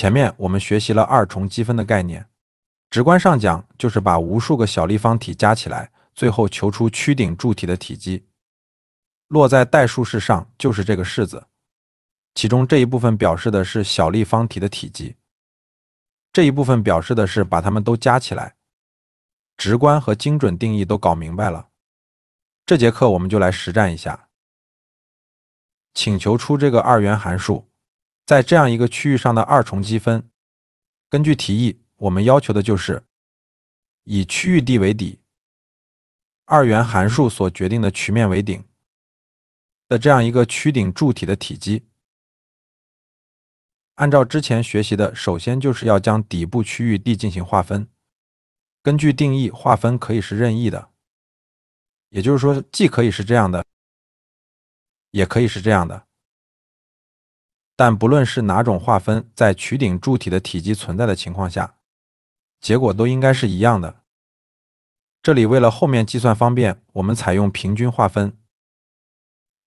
前面我们学习了二重积分的概念，直观上讲就是把无数个小立方体加起来，最后求出曲顶柱体的体积。落在代数式上就是这个式子，其中这一部分表示的是小立方体的体积，这一部分表示的是把它们都加起来。直观和精准定义都搞明白了，这节课我们就来实战一下，请求出这个二元函数。在这样一个区域上的二重积分，根据题意，我们要求的就是以区域 D 为底，二元函数所决定的曲面为顶的这样一个曲顶柱体的体积。按照之前学习的，首先就是要将底部区域 D 进行划分，根据定义，划分可以是任意的，也就是说，既可以是这样的，也可以是这样的。但不论是哪种划分，在曲顶柱体的体积存在的情况下，结果都应该是一样的。这里为了后面计算方便，我们采用平均划分，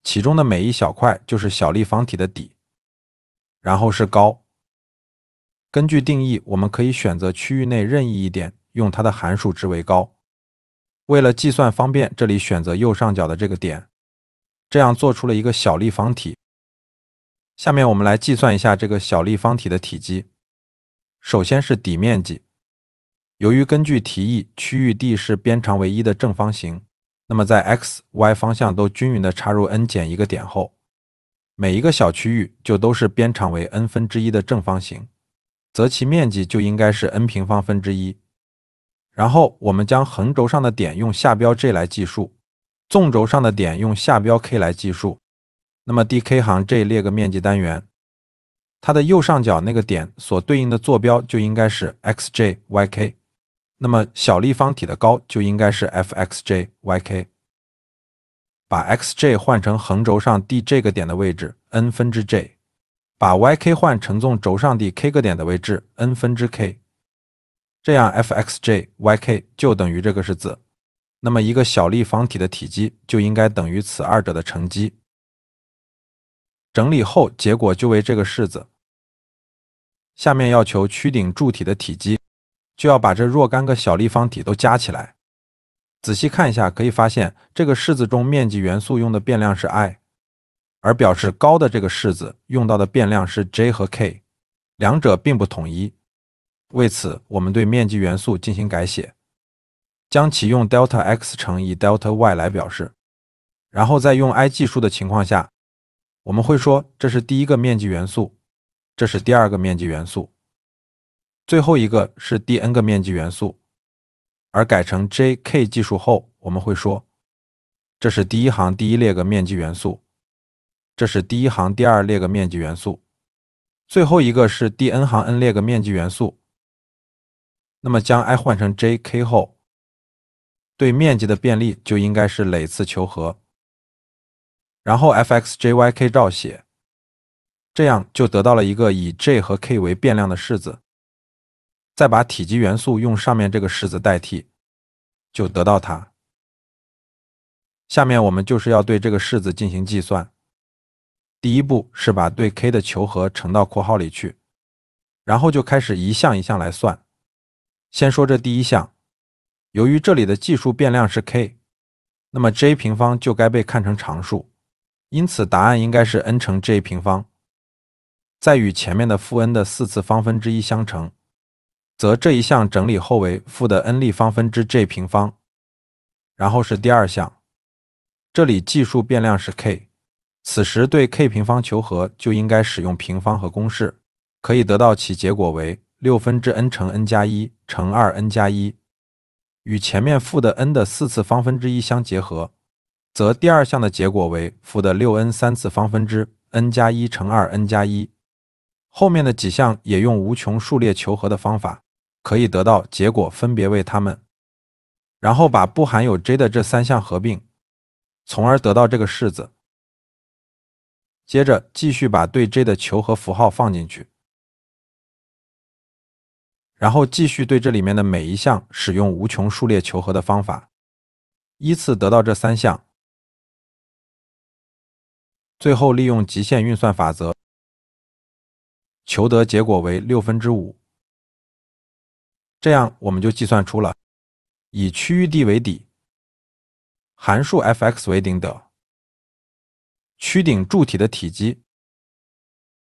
其中的每一小块就是小立方体的底，然后是高。根据定义，我们可以选择区域内任意一点，用它的函数值为高。为了计算方便，这里选择右上角的这个点，这样做出了一个小立方体。下面我们来计算一下这个小立方体的体积。首先是底面积，由于根据题意，区域 D 是边长为一的正方形，那么在 x、y 方向都均匀的插入 n 减一个点后，每一个小区域就都是边长为 n 分之一的正方形，则其面积就应该是 n 平方分之一。然后我们将横轴上的点用下标 j 来计数，纵轴上的点用下标 k 来计数。那么 D K 行这列个面积单元，它的右上角那个点所对应的坐标就应该是 x j y k，那么小立方体的高就应该是 f x j y k，把 x j 换成横轴上第这个点的位置 n 分之 j，把 y k 换成纵轴上第 k 个点的位置 n 分之 k，这样 f x j y k 就等于这个式子，那么一个小立方体的体积就应该等于此二者的乘积。整理后，结果就为这个式子。下面要求曲顶柱体的体积，就要把这若干个小立方体都加起来。仔细看一下，可以发现这个式子中面积元素用的变量是 i，而表示高的这个式子用到的变量是 j 和 k，两者并不统一。为此，我们对面积元素进行改写，将其用 delta x 乘以 delta y 来表示，然后再用 i 计数的情况下。我们会说这是第一个面积元素，这是第二个面积元素，最后一个是第 n 个面积元素。而改成 j k 技术后，我们会说这是第一行第一列个面积元素，这是第一行第二列个面积元素，最后一个是第 n 行 n 列个面积元素。那么将 i 换成 j k 后，对面积的便利就应该是累次求和。然后 f x j y k 照写，这样就得到了一个以 j 和 k 为变量的式子。再把体积元素用上面这个式子代替，就得到它。下面我们就是要对这个式子进行计算。第一步是把对 k 的求和乘到括号里去，然后就开始一项一项来算。先说这第一项，由于这里的技术变量是 k，那么 j 平方就该被看成常数。因此，答案应该是 n 乘 j 平方，再与前面的负 n 的四次方分之一相乘，则这一项整理后为负的 n 立方分之 j 平方。然后是第二项，这里计数变量是 k，此时对 k 平方求和就应该使用平方和公式，可以得到其结果为六分之 n 乘 n 加一乘二 n 加一，与前面负的 n 的四次方分之一相结合。则第二项的结果为负的六 n 三次方分之 n 加一乘二 n 加一，后面的几项也用无穷数列求和的方法，可以得到结果分别为它们，然后把不含有 j 的这三项合并，从而得到这个式子。接着继续把对 j 的求和符号放进去，然后继续对这里面的每一项使用无穷数列求和的方法，依次得到这三项。最后利用极限运算法则，求得结果为六分之五。这样我们就计算出了，以区域 D 为底，函数 f(x) 为顶的曲顶柱体的体积。